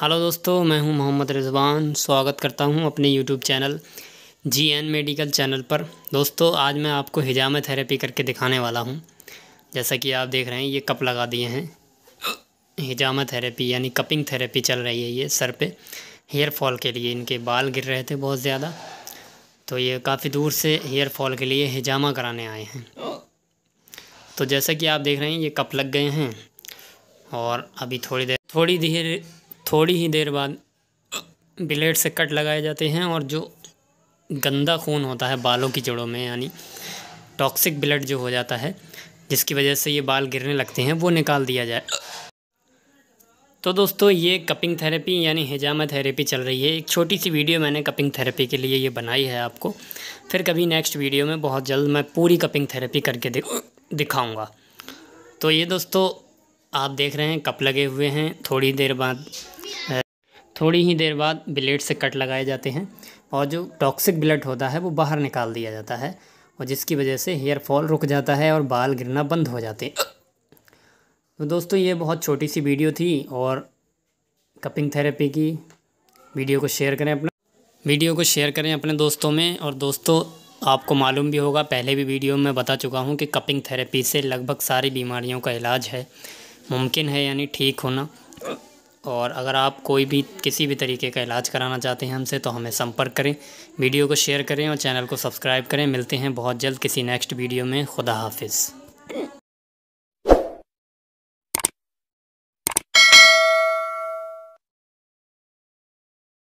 hello दोस्तों मैं हूं मोहम्मद रिजवान स्वागत करता हूं अपने YouTube channel G N medical channel पर दोस्तों आज मैं आपको हिजामा थेरेपी करके दिखाने वाला हूं जैसा कि आप देख रहे हैं ये कप लगा दिए हैं हिजामा थेरेपी यानी कपिंग थेरेपी चल रही है ये सर पे हेयर फॉल के लिए इनके बाल गिर रहे थे बहुत ज़्यादा तो ये काफ़ी दूर से हेयर फॉल के लिए हिजामा कराने आए हैं तो जैसा कि आप देख रहे हैं ये कप लग गए हैं और अभी थोड़ी देर थोड़ी देर थोड़ी ही देर बाद ब्लेड से कट लगाए जाते हैं और जो गंदा खून होता है बालों की जड़ों में यानी टॉक्सिक ब्लड जो हो जाता है जिसकी वजह से ये बाल गिरने लगते हैं वो निकाल दिया जाए तो दोस्तों ये कपिंग थेरेपी यानी हिजामा थेरेपी चल रही है एक छोटी सी वीडियो मैंने कपिंग थेरेपी के लिए ये बनाई है आपको फिर कभी नेक्स्ट वीडियो में बहुत जल्द मैं पूरी कपिंग थेरेपी करके दिखाऊंगा तो ये दोस्तों आप देख रहे हैं कप लगे हुए हैं थोड़ी देर बाद थोड़ी ही देर बाद ब्लेड से कट लगाए जाते हैं और जो टॉक्सिक ब्लड होता है वो बाहर निकाल दिया जाता है और जिसकी वजह से हेयर फॉल रुक जाता है और बाल गिरना बंद हो जाते हैं तो दोस्तों ये बहुत छोटी सी वीडियो थी और कपिंग थेरेपी की वीडियो को शेयर करें अपना वीडियो को शेयर करें अपने दोस्तों में और दोस्तों आपको मालूम भी होगा पहले भी वीडियो में बता चुका हूँ कि कपिंग थेरेपी से लगभग सारी बीमारियों का इलाज है मुमकिन है यानी ठीक होना और अगर आप कोई भी किसी भी तरीके का इलाज कराना चाहते हैं हमसे तो हमें संपर्क करें वीडियो को शेयर करें और चैनल को सब्सक्राइब करें मिलते हैं बहुत जल्द किसी नेक्स्ट वीडियो में खुदा हाफिज़